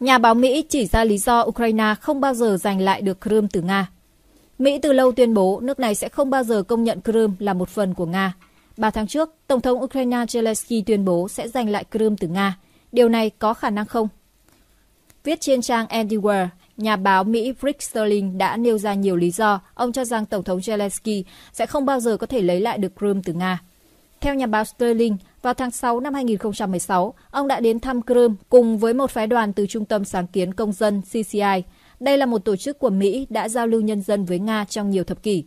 Nhà báo Mỹ chỉ ra lý do Ukraine không bao giờ giành lại được Crimea từ Nga. Mỹ từ lâu tuyên bố nước này sẽ không bao giờ công nhận Crimea là một phần của Nga. Ba tháng trước, Tổng thống Ukraine Zelensky tuyên bố sẽ giành lại Crimea từ Nga. Điều này có khả năng không? Viết trên trang Andy Antiware, nhà báo Mỹ Rick Sterling đã nêu ra nhiều lý do ông cho rằng Tổng thống Zelensky sẽ không bao giờ có thể lấy lại được Crimea từ Nga. Theo nhà báo Sterling, vào tháng 6 năm 2016, ông đã đến thăm Crimea cùng với một phái đoàn từ Trung tâm Sáng kiến Công dân CCI. Đây là một tổ chức của Mỹ đã giao lưu nhân dân với Nga trong nhiều thập kỷ.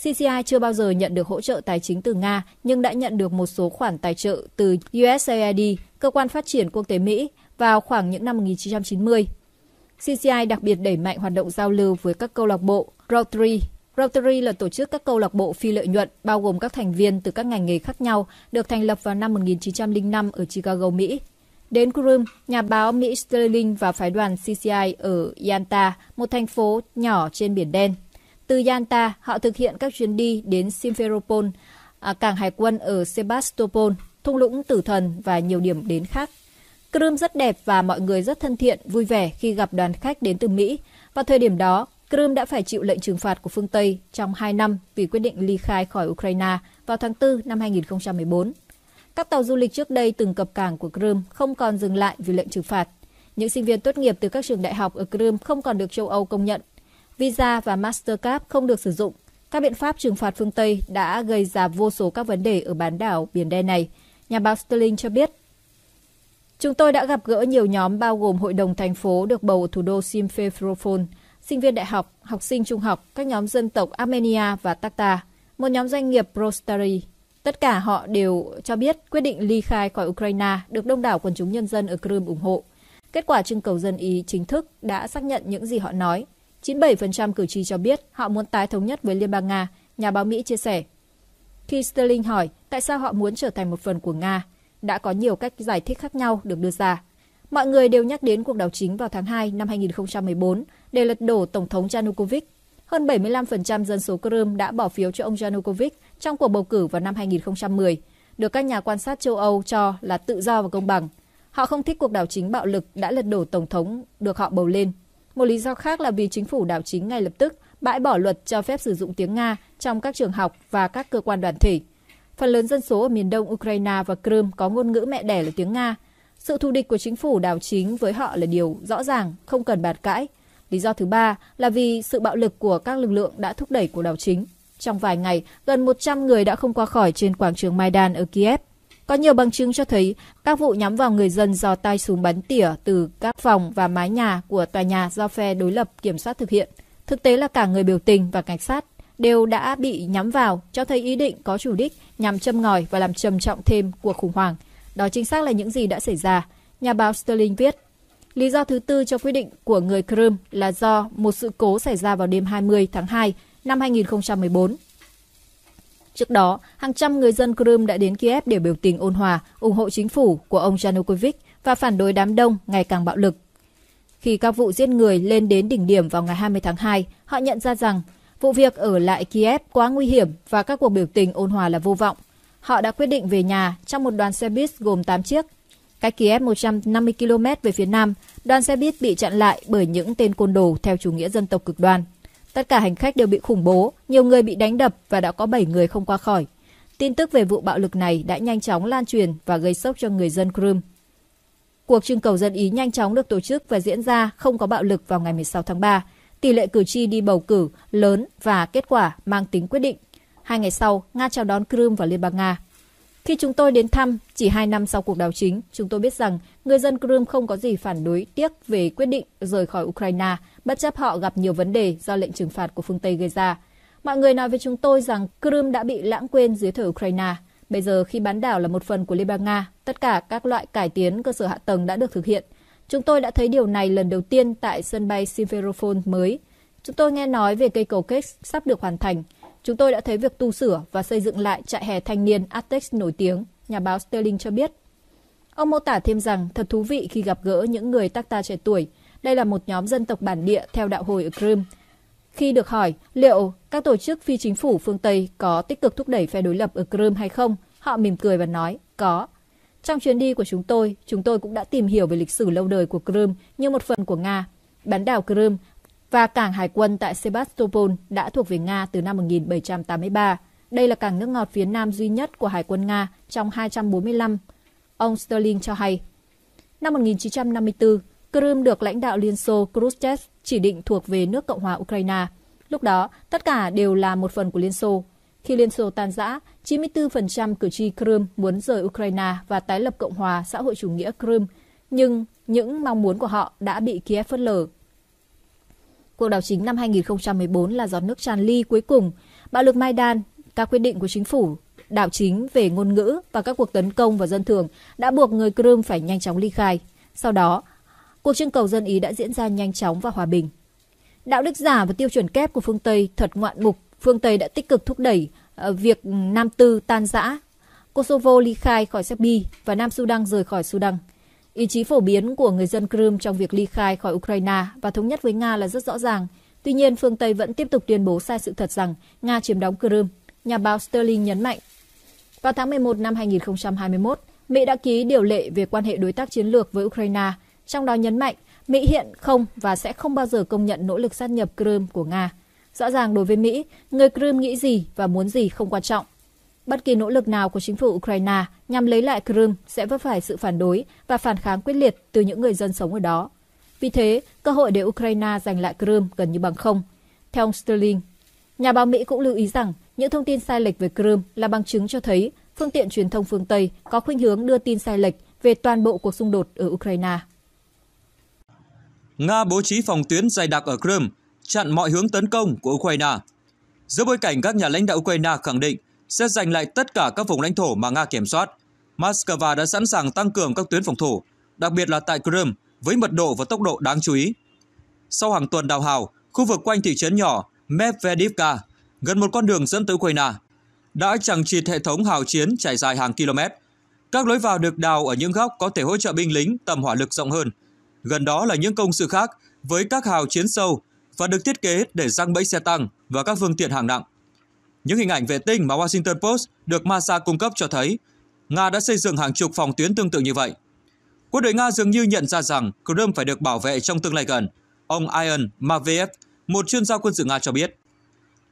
CCI chưa bao giờ nhận được hỗ trợ tài chính từ Nga, nhưng đã nhận được một số khoản tài trợ từ USAID, Cơ quan Phát triển Quốc tế Mỹ, vào khoảng những năm 1990. CCI đặc biệt đẩy mạnh hoạt động giao lưu với các câu lạc bộ Rotary, Rotary là tổ chức các câu lạc bộ phi lợi nhuận bao gồm các thành viên từ các ngành nghề khác nhau, được thành lập vào năm 1905 ở Chicago, Mỹ. Đến Crimea, nhà báo Mỹ Sterling và phái đoàn CCI ở Yalta, một thành phố nhỏ trên biển đen. Từ Yalta, họ thực hiện các chuyến đi đến Simferopol, à, cảng hải quân ở Sebastopol, thung lũng Tử Thần và nhiều điểm đến khác. Crimea rất đẹp và mọi người rất thân thiện, vui vẻ khi gặp đoàn khách đến từ Mỹ. Vào thời điểm đó, Crimea đã phải chịu lệnh trừng phạt của phương Tây trong 2 năm vì quyết định ly khai khỏi Ukraine vào tháng 4 năm 2014. Các tàu du lịch trước đây từng cập cảng của Crimea không còn dừng lại vì lệnh trừng phạt. Những sinh viên tốt nghiệp từ các trường đại học ở Crimea không còn được châu Âu công nhận. Visa và Mastercard không được sử dụng. Các biện pháp trừng phạt phương Tây đã gây ra vô số các vấn đề ở bán đảo Biển Đen này, nhà báo Sterling cho biết. Chúng tôi đã gặp gỡ nhiều nhóm bao gồm Hội đồng thành phố được bầu ở thủ đô Simferopol – sinh viên đại học, học sinh trung học, các nhóm dân tộc Armenia và Tatar, một nhóm doanh nghiệp Prostari. Tất cả họ đều cho biết quyết định ly khai khỏi Ukraine được đông đảo quần chúng nhân dân ở Crimea ủng hộ. Kết quả trưng cầu dân Ý chính thức đã xác nhận những gì họ nói. 97% cử tri cho biết họ muốn tái thống nhất với Liên bang Nga, nhà báo Mỹ chia sẻ. Khi Sterling hỏi tại sao họ muốn trở thành một phần của Nga, đã có nhiều cách giải thích khác nhau được đưa ra. Mọi người đều nhắc đến cuộc đảo chính vào tháng 2 năm 2014 để lật đổ Tổng thống Yanukovych. Hơn 75% dân số Crimea đã bỏ phiếu cho ông Yanukovych trong cuộc bầu cử vào năm 2010, được các nhà quan sát châu Âu cho là tự do và công bằng. Họ không thích cuộc đảo chính bạo lực đã lật đổ Tổng thống được họ bầu lên. Một lý do khác là vì chính phủ đảo chính ngay lập tức bãi bỏ luật cho phép sử dụng tiếng Nga trong các trường học và các cơ quan đoàn thể. Phần lớn dân số ở miền đông Ukraine và Crimea có ngôn ngữ mẹ đẻ là tiếng Nga – sự thù địch của chính phủ đảo chính với họ là điều rõ ràng, không cần bàn cãi. Lý do thứ ba là vì sự bạo lực của các lực lượng đã thúc đẩy của đảo chính. Trong vài ngày, gần 100 người đã không qua khỏi trên quảng trường Maidan ở Kiev. Có nhiều bằng chứng cho thấy các vụ nhắm vào người dân do tay súng bắn tỉa từ các phòng và mái nhà của tòa nhà do phe đối lập kiểm soát thực hiện. Thực tế là cả người biểu tình và cảnh sát đều đã bị nhắm vào, cho thấy ý định có chủ đích nhằm châm ngòi và làm trầm trọng thêm cuộc khủng hoảng – đó chính xác là những gì đã xảy ra, nhà báo Sterling viết. Lý do thứ tư cho quyết định của người Crimea là do một sự cố xảy ra vào đêm 20 tháng 2 năm 2014. Trước đó, hàng trăm người dân Crimea đã đến Kiev để biểu tình ôn hòa, ủng hộ chính phủ của ông Yanukovych và phản đối đám đông ngày càng bạo lực. Khi các vụ giết người lên đến đỉnh điểm vào ngày 20 tháng 2, họ nhận ra rằng vụ việc ở lại Kiev quá nguy hiểm và các cuộc biểu tình ôn hòa là vô vọng. Họ đã quyết định về nhà trong một đoàn xe buýt gồm 8 chiếc. Cách Kiev 150 km về phía nam, đoàn xe buýt bị chặn lại bởi những tên côn đồ theo chủ nghĩa dân tộc cực đoan. Tất cả hành khách đều bị khủng bố, nhiều người bị đánh đập và đã có 7 người không qua khỏi. Tin tức về vụ bạo lực này đã nhanh chóng lan truyền và gây sốc cho người dân Crimea. Cuộc trưng cầu dân Ý nhanh chóng được tổ chức và diễn ra không có bạo lực vào ngày 16 tháng 3. Tỷ lệ cử tri đi bầu cử lớn và kết quả mang tính quyết định. Hai ngày sau, Nga chào đón Crimea và Liên bang Nga. Khi chúng tôi đến thăm, chỉ hai năm sau cuộc đảo chính, chúng tôi biết rằng người dân Crimea không có gì phản đối tiếc về quyết định rời khỏi Ukraine, bất chấp họ gặp nhiều vấn đề do lệnh trừng phạt của phương Tây gây ra. Mọi người nói với chúng tôi rằng Crimea đã bị lãng quên dưới thời Ukraine. Bây giờ khi bán đảo là một phần của Liên bang Nga, tất cả các loại cải tiến cơ sở hạ tầng đã được thực hiện. Chúng tôi đã thấy điều này lần đầu tiên tại sân bay Simferopol mới. Chúng tôi nghe nói về cây cầu kết sắp được hoàn thành – chúng tôi đã thấy việc tu sửa và xây dựng lại trại hè thanh niên Atex nổi tiếng, nhà báo Sterling cho biết. Ông mô tả thêm rằng thật thú vị khi gặp gỡ những người tác ta trẻ tuổi. Đây là một nhóm dân tộc bản địa theo đạo hồi ở Crimea. Khi được hỏi liệu các tổ chức phi chính phủ phương Tây có tích cực thúc đẩy phe đối lập ở Crimea hay không, họ mỉm cười và nói có. Trong chuyến đi của chúng tôi, chúng tôi cũng đã tìm hiểu về lịch sử lâu đời của Crimea như một phần của Nga. Bán đảo Crimea và cảng hải quân tại Sebastopol đã thuộc về Nga từ năm 1783. Đây là cảng nước ngọt phía nam duy nhất của Hải quân Nga trong 245. Ông Sterling cho hay. Năm 1954, Crimea được lãnh đạo Liên Xô Khrushchev chỉ định thuộc về nước Cộng hòa Ukraine. Lúc đó, tất cả đều là một phần của Liên Xô. Khi Liên Xô tan rã, 94% cử tri Crimea muốn rời Ukraine và tái lập Cộng hòa xã hội chủ nghĩa Crimea, nhưng những mong muốn của họ đã bị Kiev phớt lờ Cuộc đảo chính năm 2014 là giọt nước tràn ly cuối cùng. Bạo lực Maidan, các quyết định của chính phủ đảo chính về ngôn ngữ và các cuộc tấn công vào dân thường đã buộc người Crimea phải nhanh chóng ly khai. Sau đó, cuộc trưng cầu dân Ý đã diễn ra nhanh chóng và hòa bình. Đạo đức giả và tiêu chuẩn kép của phương Tây thật ngoạn mục. Phương Tây đã tích cực thúc đẩy ờ, việc Nam Tư tan rã. Kosovo ly khai khỏi Serbia và Nam Sudan rời khỏi Sudan. Ý chí phổ biến của người dân Crimea trong việc ly khai khỏi Ukraine và thống nhất với Nga là rất rõ ràng. Tuy nhiên, phương Tây vẫn tiếp tục tuyên bố sai sự thật rằng Nga chiếm đóng Crimea, nhà báo Sterling nhấn mạnh. Vào tháng 11 năm 2021, Mỹ đã ký điều lệ về quan hệ đối tác chiến lược với Ukraine, trong đó nhấn mạnh Mỹ hiện không và sẽ không bao giờ công nhận nỗ lực sát nhập Crimea của Nga. Rõ ràng đối với Mỹ, người Crimea nghĩ gì và muốn gì không quan trọng. Bất kỳ nỗ lực nào của chính phủ Ukraine nhằm lấy lại Crimea sẽ vấp phải sự phản đối và phản kháng quyết liệt từ những người dân sống ở đó. Vì thế, cơ hội để Ukraine giành lại Crimea gần như bằng không. Theo ông Sterling, nhà báo Mỹ cũng lưu ý rằng những thông tin sai lệch về Crimea là bằng chứng cho thấy phương tiện truyền thông phương Tây có khuynh hướng đưa tin sai lệch về toàn bộ cuộc xung đột ở Ukraine. Nga bố trí phòng tuyến dày đặc ở Crimea, chặn mọi hướng tấn công của Ukraine. Giữa bối cảnh các nhà lãnh đạo Ukraine khẳng định sẽ giành lại tất cả các vùng lãnh thổ mà Nga kiểm soát. Moscow đã sẵn sàng tăng cường các tuyến phòng thủ, đặc biệt là tại Crimea với mật độ và tốc độ đáng chú ý. Sau hàng tuần đào hào, khu vực quanh thị trấn nhỏ Medvedivka, gần một con đường dẫn tới Ukraine, đã chẳng chịt hệ thống hào chiến trải dài hàng km. Các lối vào được đào ở những góc có thể hỗ trợ binh lính tầm hỏa lực rộng hơn. Gần đó là những công sự khác với các hào chiến sâu và được thiết kế để răng bẫy xe tăng và các phương tiện hàng nặng. Những hình ảnh vệ tinh mà Washington Post được NASA cung cấp cho thấy Nga đã xây dựng hàng chục phòng tuyến tương tự như vậy. Quân đội Nga dường như nhận ra rằng Crimea phải được bảo vệ trong tương lai gần, ông Ion Maviev, một chuyên gia quân sự Nga cho biết.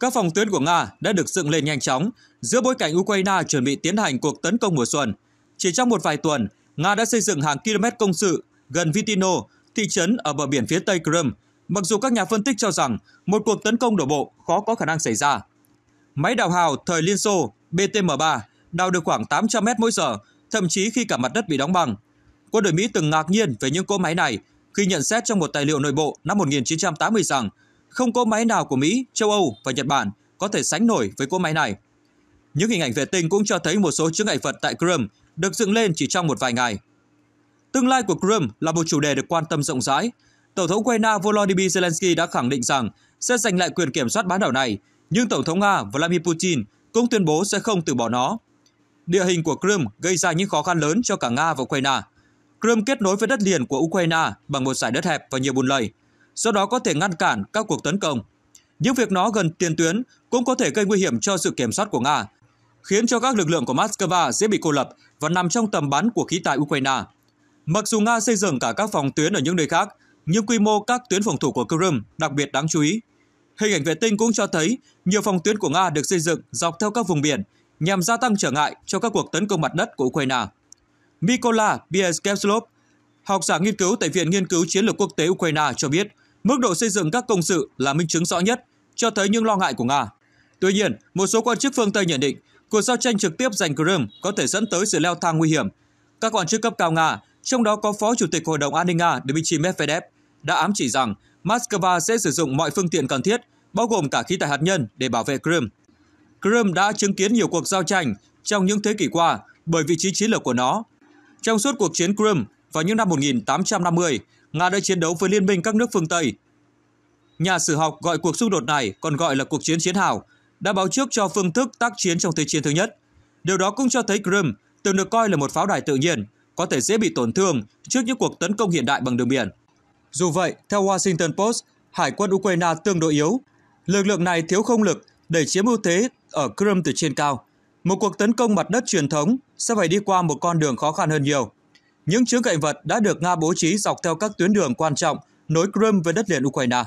Các phòng tuyến của Nga đã được dựng lên nhanh chóng giữa bối cảnh Ukraine chuẩn bị tiến hành cuộc tấn công mùa xuân. Chỉ trong một vài tuần, Nga đã xây dựng hàng km công sự gần Vitino, thị trấn ở bờ biển phía tây Crimea, mặc dù các nhà phân tích cho rằng một cuộc tấn công đổ bộ khó có khả năng xảy ra Máy đào hào thời Liên Xô BTM-3 đào được khoảng 800 mét mỗi giờ, thậm chí khi cả mặt đất bị đóng băng. Quân đội Mỹ từng ngạc nhiên về những cỗ máy này khi nhận xét trong một tài liệu nội bộ năm 1980 rằng không cỗ máy nào của Mỹ, châu Âu và Nhật Bản có thể sánh nổi với cỗ máy này. Những hình ảnh vệ tinh cũng cho thấy một số chướng ngại vật tại Crimea được dựng lên chỉ trong một vài ngày. Tương lai của Crimea là một chủ đề được quan tâm rộng rãi. Tổng thống Ukraine Volodymyr Zelensky đã khẳng định rằng sẽ giành lại quyền kiểm soát bán đảo này nhưng Tổng thống Nga Vladimir Putin cũng tuyên bố sẽ không từ bỏ nó. Địa hình của Crimea gây ra những khó khăn lớn cho cả Nga và Ukraine. Crimea kết nối với đất liền của Ukraine bằng một giải đất hẹp và nhiều bùn lầy, do đó có thể ngăn cản các cuộc tấn công. Những việc nó gần tiền tuyến cũng có thể gây nguy hiểm cho sự kiểm soát của Nga, khiến cho các lực lượng của Moscow dễ bị cô lập và nằm trong tầm bắn của khí tài Ukraine. Mặc dù Nga xây dựng cả các phòng tuyến ở những nơi khác, nhưng quy mô các tuyến phòng thủ của Crimea đặc biệt đáng chú ý. Hình ảnh vệ tinh cũng cho thấy nhiều phòng tuyến của Nga được xây dựng dọc theo các vùng biển nhằm gia tăng trở ngại cho các cuộc tấn công mặt đất của Ukraine. Mikola Bieskevslov, học giả nghiên cứu tại Viện Nghiên cứu Chiến lược Quốc tế Ukraine cho biết, mức độ xây dựng các công sự là minh chứng rõ nhất cho thấy những lo ngại của Nga. Tuy nhiên, một số quan chức phương Tây nhận định cuộc giao tranh trực tiếp giành Crimea có thể dẫn tới sự leo thang nguy hiểm. Các quan chức cấp cao Nga, trong đó có Phó Chủ tịch Hội đồng An ninh Nga Dmitry Medvedev, đã ám chỉ rằng Moscow sẽ sử dụng mọi phương tiện cần thiết, bao gồm cả khí tài hạt nhân, để bảo vệ Crimea. Crimea đã chứng kiến nhiều cuộc giao tranh trong những thế kỷ qua bởi vị trí chiến lược của nó. Trong suốt cuộc chiến Crimea vào những năm 1850, Nga đã chiến đấu với liên minh các nước phương Tây. Nhà sử học gọi cuộc xung đột này còn gọi là cuộc chiến chiến hào, đã báo trước cho phương thức tác chiến trong Thế chiến thứ nhất. Điều đó cũng cho thấy Crimea từng được coi là một pháo đài tự nhiên, có thể dễ bị tổn thương trước những cuộc tấn công hiện đại bằng đường biển. Dù vậy, theo Washington Post, hải quân Ukraine tương đối yếu. Lực lượng này thiếu không lực để chiếm ưu thế ở Crimea từ trên cao. Một cuộc tấn công mặt đất truyền thống sẽ phải đi qua một con đường khó khăn hơn nhiều. Những chướng ngại vật đã được Nga bố trí dọc theo các tuyến đường quan trọng nối Crimea với đất liền Ukraine.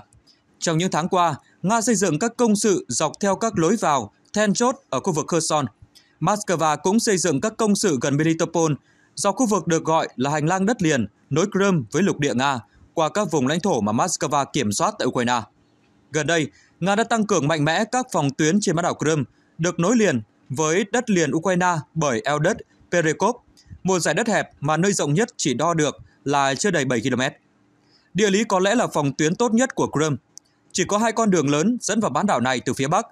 Trong những tháng qua, Nga xây dựng các công sự dọc theo các lối vào, then chốt ở khu vực Kherson. Moscow cũng xây dựng các công sự gần Melitopol, dọc khu vực được gọi là hành lang đất liền nối Crimea với lục địa Nga – qua các vùng lãnh thổ mà Moscow kiểm soát tại Ukraine. Gần đây, Nga đã tăng cường mạnh mẽ các phòng tuyến trên bán đảo Crimea, được nối liền với đất liền Ukraine bởi eo đất Perekop, một giải đất hẹp mà nơi rộng nhất chỉ đo được là chưa đầy 7 km. Địa lý có lẽ là phòng tuyến tốt nhất của Crimea. Chỉ có hai con đường lớn dẫn vào bán đảo này từ phía Bắc.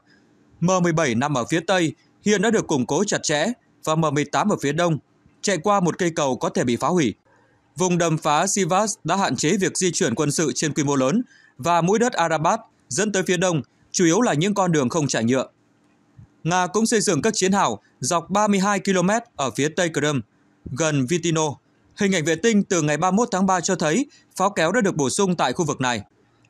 M17 nằm ở phía Tây, hiện đã được củng cố chặt chẽ, và M18 ở phía Đông, chạy qua một cây cầu có thể bị phá hủy. Vùng đầm phá Sivas đã hạn chế việc di chuyển quân sự trên quy mô lớn và mũi đất Arabat dẫn tới phía đông chủ yếu là những con đường không trải nhựa. Nga cũng xây dựng các chiến hào dọc 32 km ở phía tây Crimea, gần Vitino. Hình ảnh vệ tinh từ ngày 31 tháng 3 cho thấy pháo kéo đã được bổ sung tại khu vực này.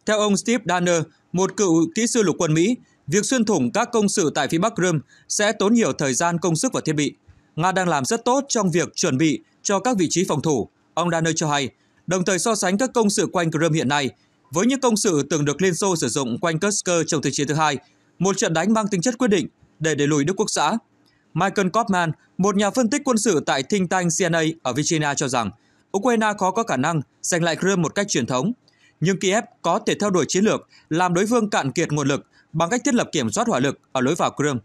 Theo ông Steve Danner, một cựu kỹ sư lục quân Mỹ, việc xuyên thủng các công sự tại phía Bắc Crimea sẽ tốn nhiều thời gian công sức và thiết bị. Nga đang làm rất tốt trong việc chuẩn bị cho các vị trí phòng thủ, ông Danner cho hay, đồng thời so sánh các công sự quanh Crimea hiện nay với những công sự từng được Liên Xô sử dụng quanh Kursk trong Thế chiến thứ hai, một trận đánh mang tính chất quyết định để đẩy lùi Đức Quốc xã. Michael Kopman, một nhà phân tích quân sự tại think tank CNA ở Virginia cho rằng, Ukraine khó có khả năng giành lại Crimea một cách truyền thống, nhưng Kiev có thể theo đuổi chiến lược làm đối phương cạn kiệt nguồn lực bằng cách thiết lập kiểm soát hỏa lực ở lối vào Crimea.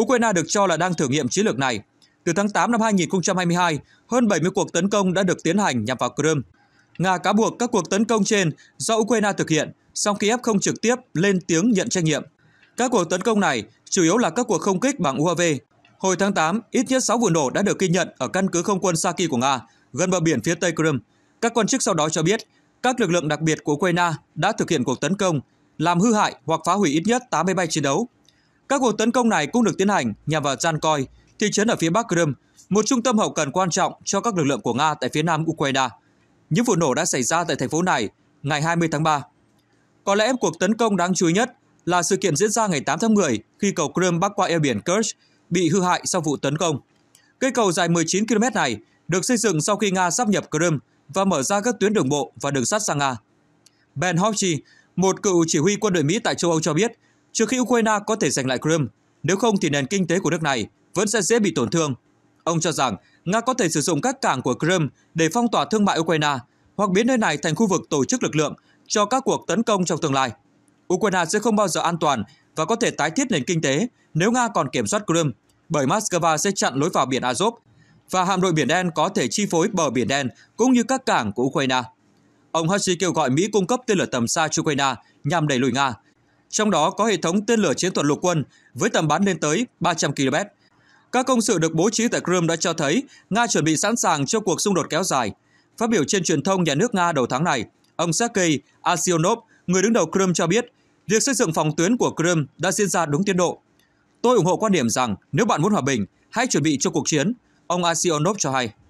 Ukraine được cho là đang thử nghiệm chiến lược này từ tháng 8 năm 2022, hơn 70 cuộc tấn công đã được tiến hành nhằm vào Crimea. Nga cáo buộc các cuộc tấn công trên do Ukraine thực hiện, song Kiev không trực tiếp lên tiếng nhận trách nhiệm. Các cuộc tấn công này chủ yếu là các cuộc không kích bằng UAV. Hồi tháng 8, ít nhất 6 vụ nổ đã được ghi nhận ở căn cứ không quân Saki của Nga, gần bờ biển phía Tây Crimea. Các quan chức sau đó cho biết, các lực lượng đặc biệt của Ukraine đã thực hiện cuộc tấn công, làm hư hại hoặc phá hủy ít nhất 8 máy bay chiến đấu. Các cuộc tấn công này cũng được tiến hành nhằm vào Zankoi, thị trấn ở phía bắc Crimea, một trung tâm hậu cần quan trọng cho các lực lượng của Nga tại phía nam Ukraine. Những vụ nổ đã xảy ra tại thành phố này ngày 20 tháng 3. Có lẽ cuộc tấn công đáng chú ý nhất là sự kiện diễn ra ngày 8 tháng 10 khi cầu Crimea bắc qua eo biển Kerch bị hư hại sau vụ tấn công. Cây cầu dài 19 km này được xây dựng sau khi Nga sắp nhập Crimea và mở ra các tuyến đường bộ và đường sắt sang Nga. Ben Hovchi, một cựu chỉ huy quân đội Mỹ tại châu Âu cho biết, trước khi Ukraine có thể giành lại Crimea, nếu không thì nền kinh tế của nước này vẫn sẽ dễ bị tổn thương. Ông cho rằng Nga có thể sử dụng các cảng của Crimea để phong tỏa thương mại Ukraine hoặc biến nơi này thành khu vực tổ chức lực lượng cho các cuộc tấn công trong tương lai. Ukraine sẽ không bao giờ an toàn và có thể tái thiết nền kinh tế nếu Nga còn kiểm soát Crimea, bởi Moscow sẽ chặn lối vào biển Azov và hạm đội Biển Đen có thể chi phối bờ Biển Đen cũng như các cảng của Ukraine. Ông Hashi kêu gọi Mỹ cung cấp tên lửa tầm xa cho Ukraine nhằm đẩy lùi Nga, trong đó có hệ thống tên lửa chiến thuật lục quân với tầm bắn lên tới 300 km, các công sự được bố trí tại Crimea đã cho thấy Nga chuẩn bị sẵn sàng cho cuộc xung đột kéo dài. Phát biểu trên truyền thông nhà nước Nga đầu tháng này, ông Sergei Asionov, người đứng đầu Crimea cho biết, việc xây dựng phòng tuyến của Crimea đã diễn ra đúng tiến độ. Tôi ủng hộ quan điểm rằng nếu bạn muốn hòa bình, hãy chuẩn bị cho cuộc chiến, ông Asionov cho hay.